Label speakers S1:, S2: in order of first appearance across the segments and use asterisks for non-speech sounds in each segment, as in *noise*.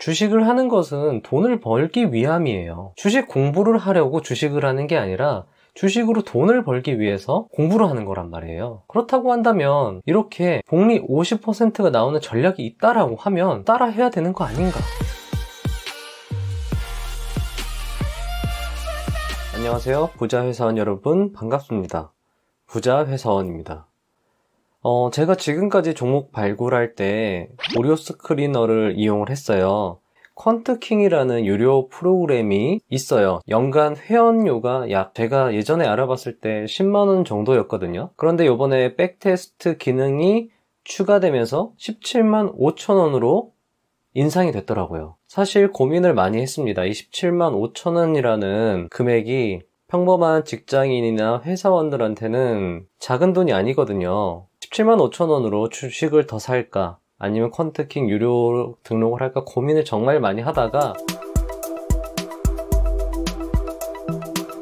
S1: 주식을 하는 것은 돈을 벌기 위함이에요. 주식 공부를 하려고 주식을 하는 게 아니라 주식으로 돈을 벌기 위해서 공부를 하는 거란 말이에요. 그렇다고 한다면 이렇게 복리 50%가 나오는 전략이 있다라고 하면 따라해야 되는 거 아닌가? 안녕하세요. 부자 회사원 여러분 반갑습니다. 부자 회사원입니다. 어, 제가 지금까지 종목 발굴할 때 오리오스 크리너를 이용을 했어요. 퀀트킹이라는 유료 프로그램이 있어요. 연간 회원료가 약 제가 예전에 알아봤을 때 10만원 정도였거든요. 그런데 요번에 백테스트 기능이 추가되면서 17만 5천원으로 인상이 됐더라고요. 사실 고민을 많이 했습니다. 이 17만 5천원이라는 금액이 평범한 직장인이나 회사원들한테는 작은 돈이 아니거든요. 17만 5천 원으로 주식을 더 살까 아니면 퀀트킹 유료 등록을 할까 고민을 정말 많이 하다가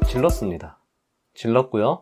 S1: 질렀습니다. 질렀고요.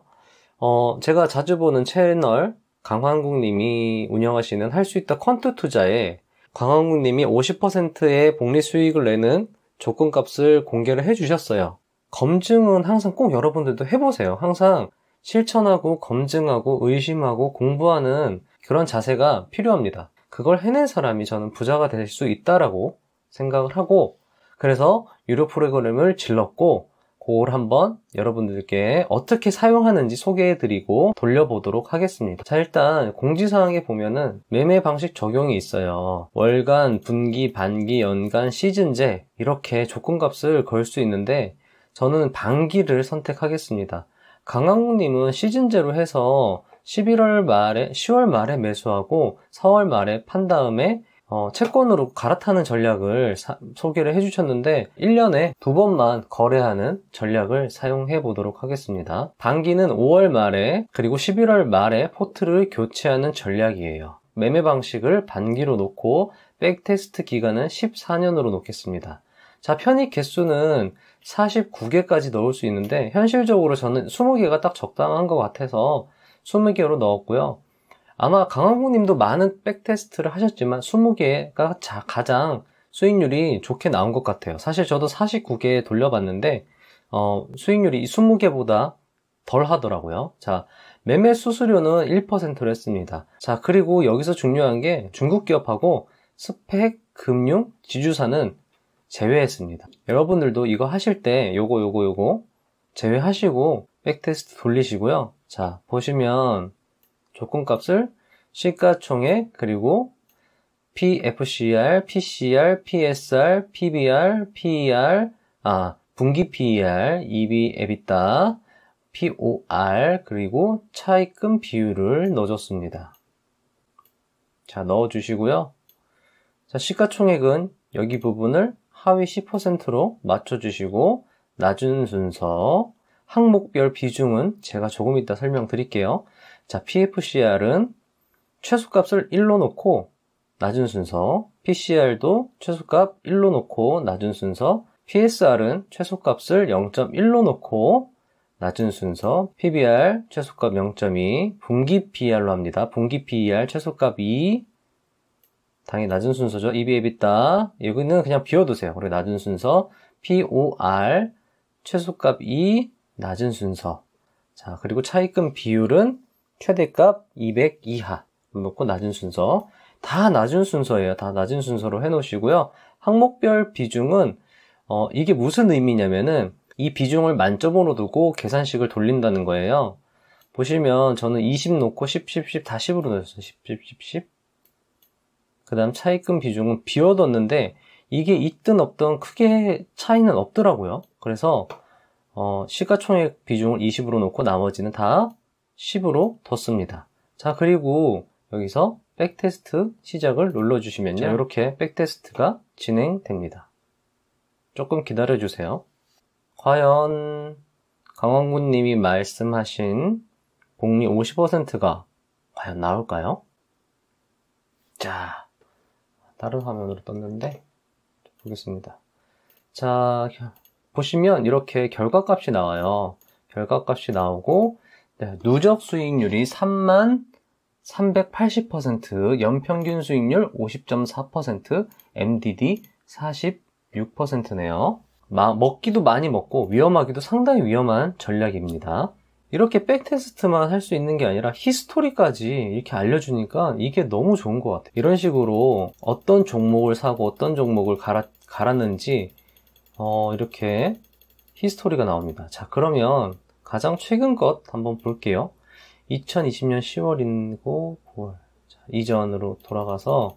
S1: 어, 제가 자주 보는 채널 강환국님이 운영하시는 할 수 있다 퀀트 투자에 강환국님이 50%의 복리 수익을 내는 조건값을 공개를 해주셨어요. 검증은 항상 꼭 여러분들도 해보세요. 항상 실천하고 검증하고 의심하고 공부하는 그런 자세가 필요합니다. 그걸 해낸 사람이 저는 부자가 될 수 있다라고 생각을 하고 그래서 유료 프로그램을 질렀고 그걸 한번 여러분들께 어떻게 사용하는지 소개해드리고 돌려보도록 하겠습니다. 자 일단 공지사항에 보면은 매매 방식 적용이 있어요. 월간, 분기, 반기, 연간, 시즌제 이렇게 조건값을 걸 수 있는데 저는 반기를 선택하겠습니다. 강항님은 시즌제로 해서 11월 말에, 10월 말에 매수하고 4월 말에 판 다음에 어, 채권으로 갈아타는 전략을 사, 소개를 해주셨는데 1년에 두 번만 거래하는 전략을 사용해 보도록 하겠습니다. 반기는 5월 말에 그리고 11월 말에 포트를 교체하는 전략이에요. 매매 방식을 반기로 놓고 백테스트 기간은 14년으로 놓겠습니다. 좌편입 개수는 49개까지 넣을 수 있는데 현실적으로 저는 20개가 딱 적당한 것 같아서 20개로 넣었고요. 아마 강한국님도 많은 백테스트를 하셨지만 20개가 가장 수익률이 좋게 나온 것 같아요. 사실 저도 49개 돌려봤는데 어, 수익률이 20개보다 덜 하더라고요. 자, 매매 수수료는 1%를 했습니다. 자, 그리고 여기서 중요한 게 중국 기업하고 스펙, 금융, 지주사는 제외했습니다. 여러분들도 이거 하실 때 요거 요거 요거 제외하시고 백테스트 돌리시고요. 자 보시면 조건값을 시가총액 그리고 PFCR, PCR, PSR, PBR, PER, 아 분기 PER, EB, EBITDA, POR 그리고 차입금 비율을 넣어줬습니다. 자 넣어주시고요. 자 시가총액은 여기 부분을 하위 10%로 맞춰주시고 낮은 순서 항목별 비중은 제가 조금 이따 설명드릴게요. 자, PFCR은 최소값을 1로 놓고 낮은 순서, PCR도 최소값 1로 놓고 낮은 순서, PSR은 최소값을 0.1로 놓고 낮은 순서, PBR 최소값 0.2, 분기 p r 로 합니다. 분기 PER 최소값 2, 당연히 낮은 순서죠. 이비에 빗다. 여기는 그냥 비워두세요. 그리고 낮은 순서 POR 최소값 2 e 낮은 순서 자 그리고 차입금 비율은 최대값 200 이하 놓고 낮은 순서 다 낮은 순서예요. 다 낮은 순서로 해놓으시고요. 항목별 비중은 어, 이게 무슨 의미냐면은 이 비중을 만점으로 두고 계산식을 돌린다는 거예요. 보시면 저는 20 놓고 10, 10, 10, 다 10으로 넣었어요. 10, 10, 10, 10. 그 다음 차입금 비중은 비워뒀는데 이게 있든 없든 크게 차이는 없더라고요. 그래서 어, 시가총액 비중을 20으로 놓고 나머지는 다 10으로 뒀습니다. 자 그리고 여기서 백테스트 시작을 눌러주시면요. 이렇게 백테스트가 진행됩니다. 조금 기다려주세요. 과연 강원군님이 말씀하신 복리 50%가 과연 나올까요? 자, 다른 화면으로 떴는데 보겠습니다. 자 보시면 이렇게 결과값이 나와요. 결과값이 나오고 네, 누적 수익률이 3만 380%, 연평균 수익률 50.4%, MDD 46%네요. 먹기도 많이 먹고 위험하기도 상당히 위험한 전략입니다. 이렇게 백테스트만 할 수 있는 게 아니라 히스토리까지 이렇게 알려주니까 이게 너무 좋은 것 같아요. 이런 식으로 어떤 종목을 사고 어떤 종목을 갈아, 갈았는지 어, 이렇게 히스토리가 나옵니다. 자 그러면 가장 최근 것 한번 볼게요. 2020년 10월이고 9월 자, 이전으로 돌아가서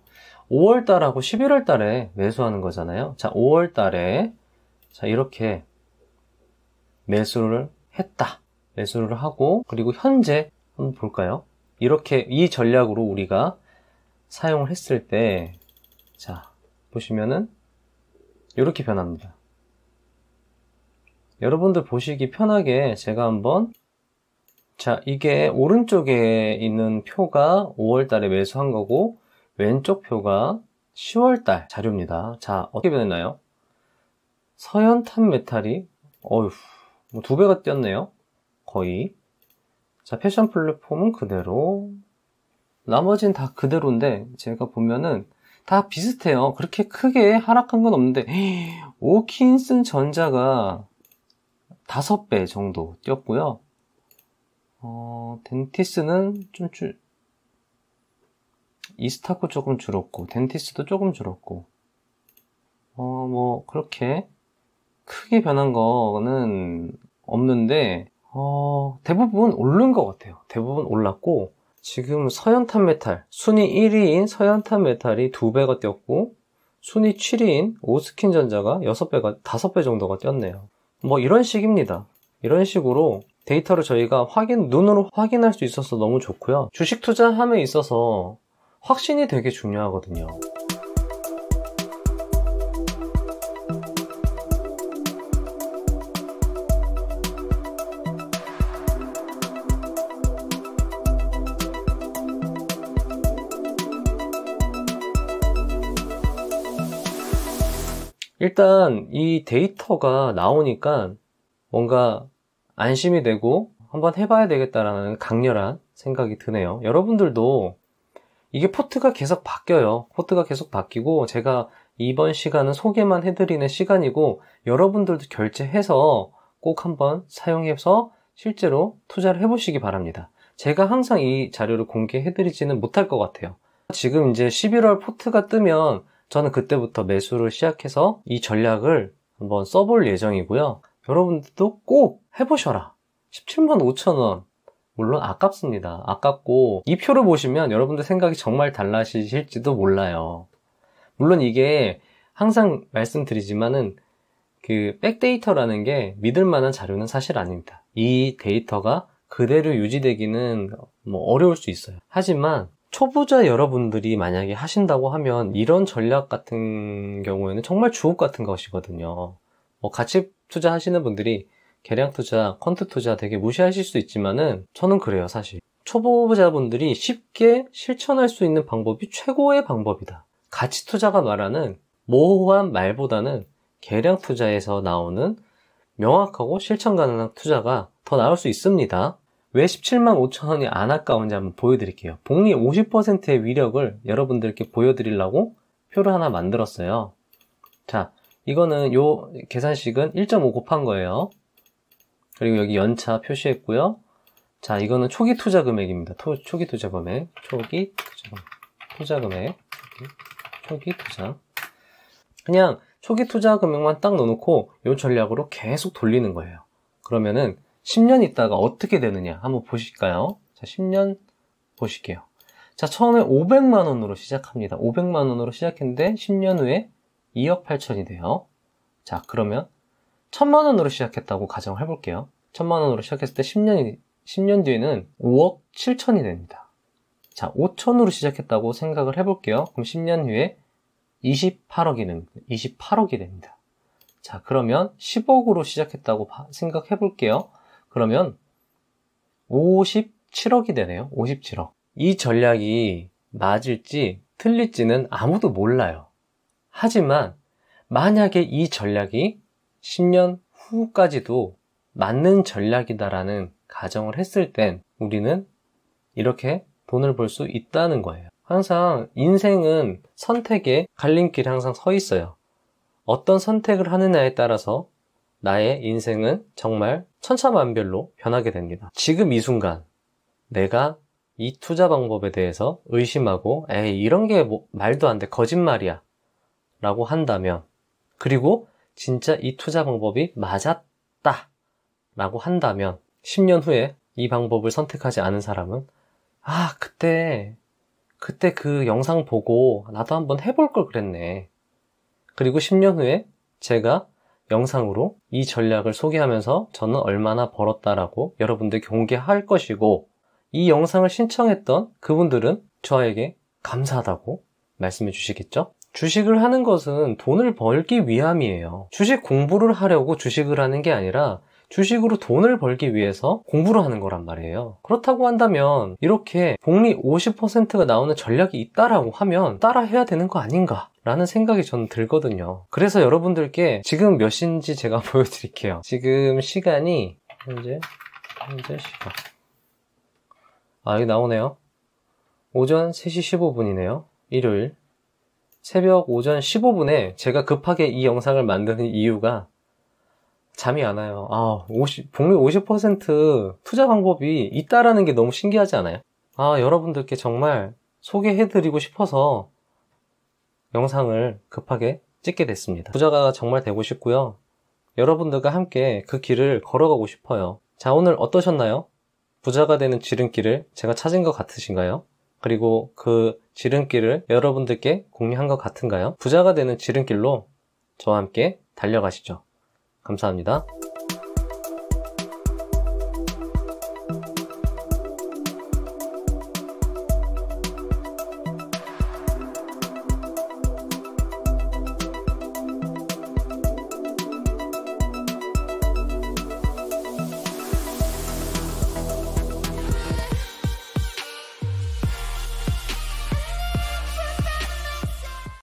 S1: 5월달하고 11월달에 매수하는 거잖아요. 자 5월달에 자 이렇게 매수를 했다. 매수를 하고 그리고 현재 한번 볼까요? 이렇게 이 전략으로 우리가 사용을 했을 때 자 보시면은 이렇게 변합니다. 여러분들 보시기 편하게 제가 한번 자 이게 오른쪽에 있는 표가 5월달에 매수한 거고 왼쪽 표가 10월달 자료입니다. 자 어떻게 변했나요? 서현탄 메탈이 어휴 뭐두 배가 뛰었네요. 거의 자 패션 플랫폼은 그대로 나머지는 다 그대로인데 제가 보면은 다 비슷해요 그렇게 크게 하락한 건 없는데 *gasps* 오킨슨 전자가 다섯 배 정도 뛰었고요 어, 덴티스는 좀 줄, 이스타코 조금 줄었고, 덴티스도 조금 줄었고, 어, 뭐, 그렇게 크게 변한 거는 없는데, 어, 대부분 오른 것 같아요. 대부분 올랐고, 지금 서현탄 메탈, 순위 1위인 서현탄 메탈이 2배가 뛰었고, 순위 7위인 오스킨 전자가 6배가, 5배 정도가 뛰었네요. 뭐 이런 식입니다. 이런 식으로 데이터를 저희가 확인, 눈으로 확인할 수 있어서 너무 좋고요. 주식 투자함에 있어서 확신이 되게 중요하거든요. 일단 이 데이터가 나오니까 뭔가 안심이 되고 한번 해봐야 되겠다라는 강렬한 생각이 드네요. 여러분들도 이게 포트가 계속 바뀌어요. 포트가 계속 바뀌고 제가 이번 시간은 소개만 해드리는 시간이고 여러분들도 결제해서 꼭 한번 사용해서 실제로 투자를 해보시기 바랍니다. 제가 항상 이 자료를 공개해드리지는 못할 것 같아요. 지금 이제 11월 포트가 뜨면 저는 그때부터 매수를 시작해서 이 전략을 한번 써볼 예정이고요. 여러분들도 꼭 해보셔라. 17만 5천원. 물론 아깝습니다. 아깝고 이 표를 보시면 여러분들 생각이 정말 달라지실지도 몰라요. 물론 이게 항상 말씀드리지만은 그 백데이터라는 게 믿을 만한 자료는 사실 아닙니다. 이 데이터가 그대로 유지되기는 뭐 어려울 수 있어요. 하지만 초보자 여러분들이 만약에 하신다고 하면 이런 전략 같은 경우에는 정말 주옥 같은 것이거든요. 뭐 가치 투자 하시는 분들이 계량 투자, 컨트 투자 되게 무시하실 수 있지만은 저는 그래요, 사실. 초보자분들이 쉽게 실천할 수 있는 방법이 최고의 방법이다. 가치 투자가 말하는 모호한 말보다는 계량 투자에서 나오는 명확하고 실천 가능한 투자가 더 나올 수 있습니다. 왜 17만 5천 원이 안 아까운지 한번 보여드릴게요. 복리 50%의 위력을 여러분들께 보여드리려고 표를 하나 만들었어요. 자, 이거는 요 계산식은 1.5 곱한 거예요. 그리고 여기 연차 표시했고요. 자, 이거는 초기 투자 금액입니다. 토, 초기 투자 금액, 초기 투자, 투자 금액, 초기, 투자. 그냥 초기 투자 금액만 딱 넣어놓고 요 전략으로 계속 돌리는 거예요. 그러면은 10년 있다가 어떻게 되느냐 한번 보실까요? 자, 10년 보실게요. 자, 처음에 500만 원으로 시작합니다. 500만 원으로 시작했는데 10년 후에 2억 8천이 돼요. 자, 그러면 1000만 원으로 시작했다고 가정해 을 볼게요. 1000만 원으로 시작했을 때1 0년 10년 뒤에는 5억 7천이 됩니다. 자, 5천으로 시작했다고 생각을 해 볼게요. 그럼 10년 후에 28억이 28억이 됩니다. 자, 그러면 10억으로 시작했다고 생각해 볼게요. 그러면 57억이 되네요. 57억. 이 전략이 맞을지 틀릴지는 아무도 몰라요. 하지만 만약에 이 전략이 10년 후까지도 맞는 전략이다라는 가정을 했을 땐 우리는 이렇게 돈을 벌 수 있다는 거예요. 항상 인생은 선택의 갈림길에 항상 서 있어요. 어떤 선택을 하느냐에 따라서 나의 인생은 정말 천차만별로 변하게 됩니다. 지금 이 순간 내가 이 투자 방법에 대해서 의심하고 에이 이런 게 뭐, 말도 안 돼 거짓말이야 라고 한다면 그리고 진짜 이 투자 방법이 맞았다 라고 한다면 10년 후에 이 방법을 선택하지 않은 사람은 아 그때 그때 그 영상 보고 나도 한번 해볼 걸 그랬네 그리고 10년 후에 제가 영상으로 이 전략을 소개하면서 저는 얼마나 벌었다라고 여러분들 공개할 것이고 이 영상을 신청했던 그분들은 저에게 감사하다고 말씀해 주시겠죠? 주식을 하는 것은 돈을 벌기 위함이에요. 주식 공부를 하려고 주식을 하는 게 아니라 주식으로 돈을 벌기 위해서 공부를 하는 거란 말이에요. 그렇다고 한다면 이렇게 복리 50%가 나오는 전략이 있다라고 하면 따라 해야 되는 거 아닌가? 라는 생각이 저는 들거든요. 그래서 여러분들께 지금 몇 시인지 제가 *laughs* 보여드릴게요. 지금 시간이 현재 현재 시간 아 여기 나오네요. 오전 3시 15분이네요. 일요일 새벽 오전 15분에 제가 급하게 이 영상을 만드는 이유가 잠이 안 와요. 아, 50, 복리 50% 투자 방법이 있다라는 게 너무 신기하지 않아요? 아, 여러분들께 정말 소개해드리고 싶어서 영상을 급하게 찍게 됐습니다. 부자가 정말 되고 싶고요. 여러분들과 함께 그 길을 걸어가고 싶어요. 자, 오늘 어떠셨나요? 부자가 되는 지름길을 제가 찾은 것 같으신가요? 그리고 그 지름길을 여러분들께 공유한 것 같은가요? 부자가 되는 지름길로 저와 함께 달려가시죠. 감사합니다.